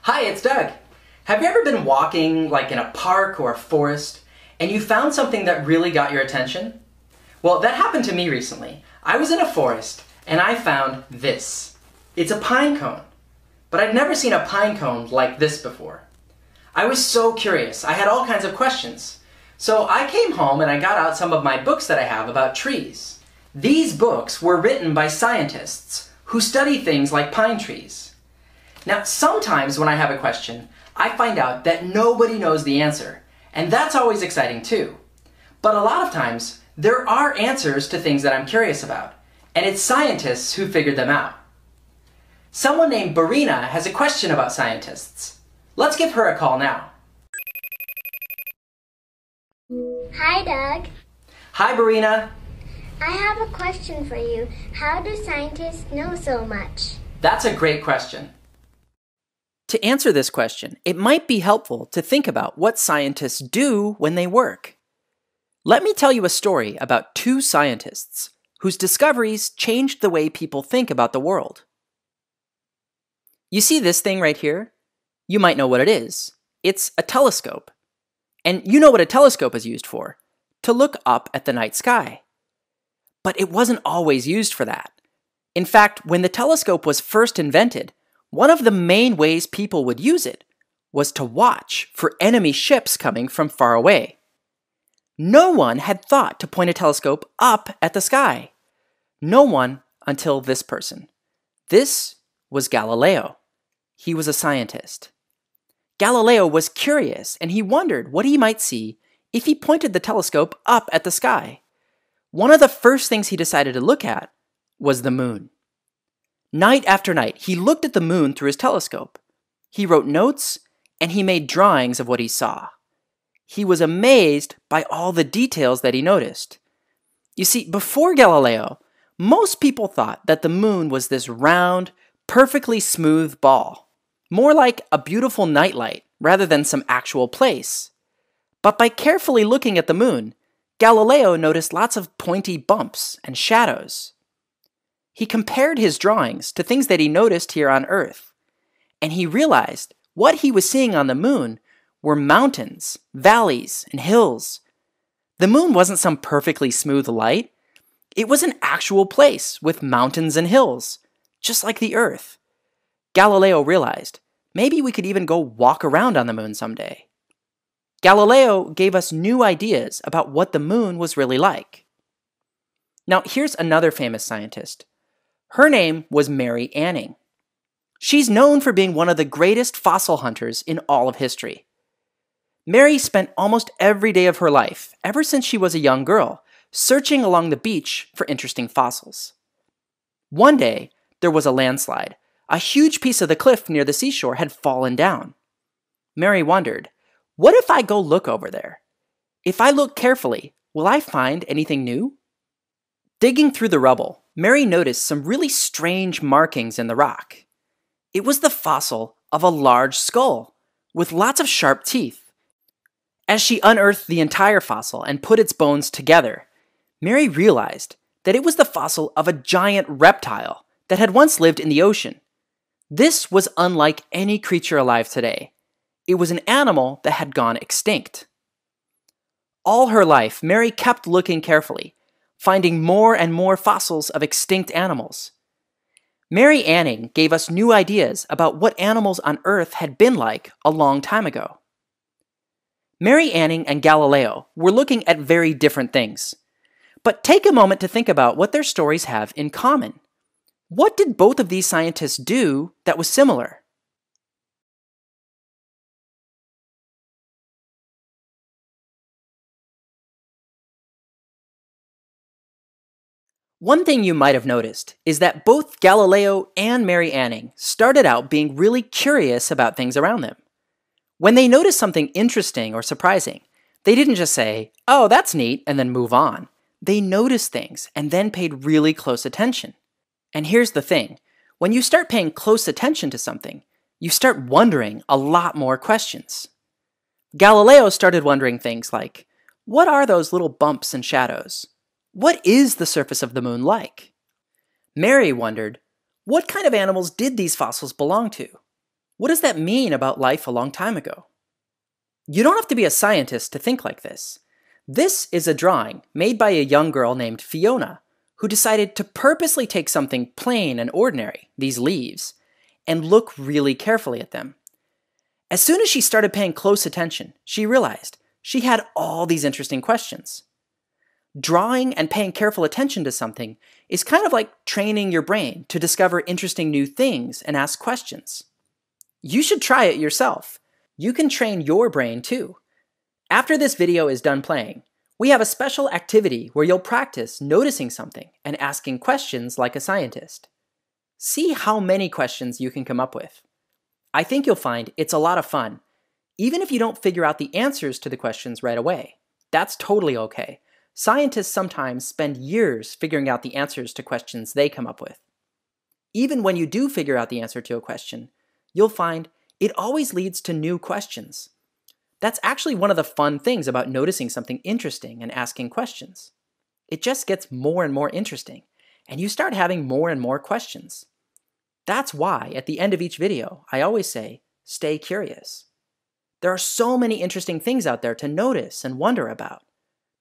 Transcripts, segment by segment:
Hi, it's Doug. Have you ever been walking, like in a park or a forest, and you found something that really got your attention? Well, that happened to me recently. I was in a forest and I found this. It's a pine cone, but I'd never seen a pine cone like this before. I was so curious. I had all kinds of questions. So I came home and I got out some of my books that I have about trees. These books were written by scientists who study things like pine trees. Now, sometimes when I have a question, I find out that nobody knows the answer, and that's always exciting too. But a lot of times, there are answers to things that I'm curious about, and it's scientists who figured them out. Someone named Barina has a question about scientists. Let's give her a call now. Hi, Doug. Hi, Barina. I have a question for you. How do scientists know so much? That's a great question. To answer this question, it might be helpful to think about what scientists do when they work. Let me tell you a story about two scientists whose discoveries changed the way people think about the world. You see this thing right here? You might know what it is. It's a telescope. And you know what a telescope is used for to look up at the night sky. But it wasn't always used for that. In fact, when the telescope was first invented, one of the main ways people would use it was to watch for enemy ships coming from far away. No one had thought to point a telescope up at the sky. No one until this person. This was Galileo. He was a scientist. Galileo was curious and he wondered what he might see if he pointed the telescope up at the sky. One of the first things he decided to look at was the moon. Night after night, he looked at the moon through his telescope. He wrote notes and he made drawings of what he saw. He was amazed by all the details that he noticed. You see, before Galileo, most people thought that the moon was this round, perfectly smooth ball, more like a beautiful nightlight rather than some actual place. But by carefully looking at the moon, Galileo noticed lots of pointy bumps and shadows. He compared his drawings to things that he noticed here on Earth, and he realized what he was seeing on the moon were mountains, valleys, and hills. The moon wasn't some perfectly smooth light. It was an actual place with mountains and hills, just like the Earth. Galileo realized maybe we could even go walk around on the moon someday. Galileo gave us new ideas about what the moon was really like. Now, here's another famous scientist, her name was Mary Anning. She's known for being one of the greatest fossil hunters in all of history. Mary spent almost every day of her life, ever since she was a young girl, searching along the beach for interesting fossils. One day, there was a landslide. A huge piece of the cliff near the seashore had fallen down. Mary wondered, What if I go look over there? If I look carefully, will I find anything new? Digging through the rubble, Mary noticed some really strange markings in the rock. It was the fossil of a large skull with lots of sharp teeth. As she unearthed the entire fossil and put its bones together, Mary realized that it was the fossil of a giant reptile that had once lived in the ocean. This was unlike any creature alive today. It was an animal that had gone extinct. All her life, Mary kept looking carefully finding more and more fossils of extinct animals. Mary Anning gave us new ideas about what animals on Earth had been like a long time ago. Mary Anning and Galileo were looking at very different things. But take a moment to think about what their stories have in common. What did both of these scientists do that was similar? One thing you might have noticed is that both Galileo and Mary Anning started out being really curious about things around them. When they noticed something interesting or surprising, they didn't just say, oh, that's neat, and then move on. They noticed things and then paid really close attention. And here's the thing when you start paying close attention to something, you start wondering a lot more questions. Galileo started wondering things like, what are those little bumps and shadows? What is the surface of the moon like? Mary wondered, what kind of animals did these fossils belong to? What does that mean about life a long time ago? You don't have to be a scientist to think like this. This is a drawing made by a young girl named Fiona, who decided to purposely take something plain and ordinary, these leaves, and look really carefully at them. As soon as she started paying close attention, she realized she had all these interesting questions drawing and paying careful attention to something is kind of like training your brain to discover interesting new things and ask questions. You should try it yourself. You can train your brain too. After this video is done playing, we have a special activity where you'll practice noticing something and asking questions like a scientist. See how many questions you can come up with. I think you'll find it's a lot of fun, even if you don't figure out the answers to the questions right away. That's totally okay. Scientists sometimes spend years figuring out the answers to questions they come up with. Even when you do figure out the answer to a question, you'll find it always leads to new questions. That's actually one of the fun things about noticing something interesting and asking questions. It just gets more and more interesting, and you start having more and more questions. That's why, at the end of each video, I always say, stay curious. There are so many interesting things out there to notice and wonder about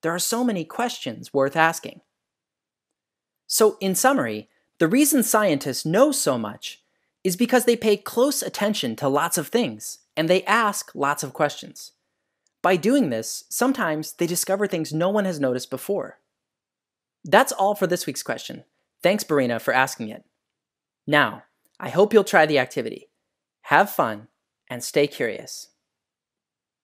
there are so many questions worth asking. So, in summary, the reason scientists know so much is because they pay close attention to lots of things and they ask lots of questions. By doing this, sometimes they discover things no one has noticed before. That's all for this week's question. Thanks, Barina, for asking it. Now, I hope you'll try the activity. Have fun and stay curious.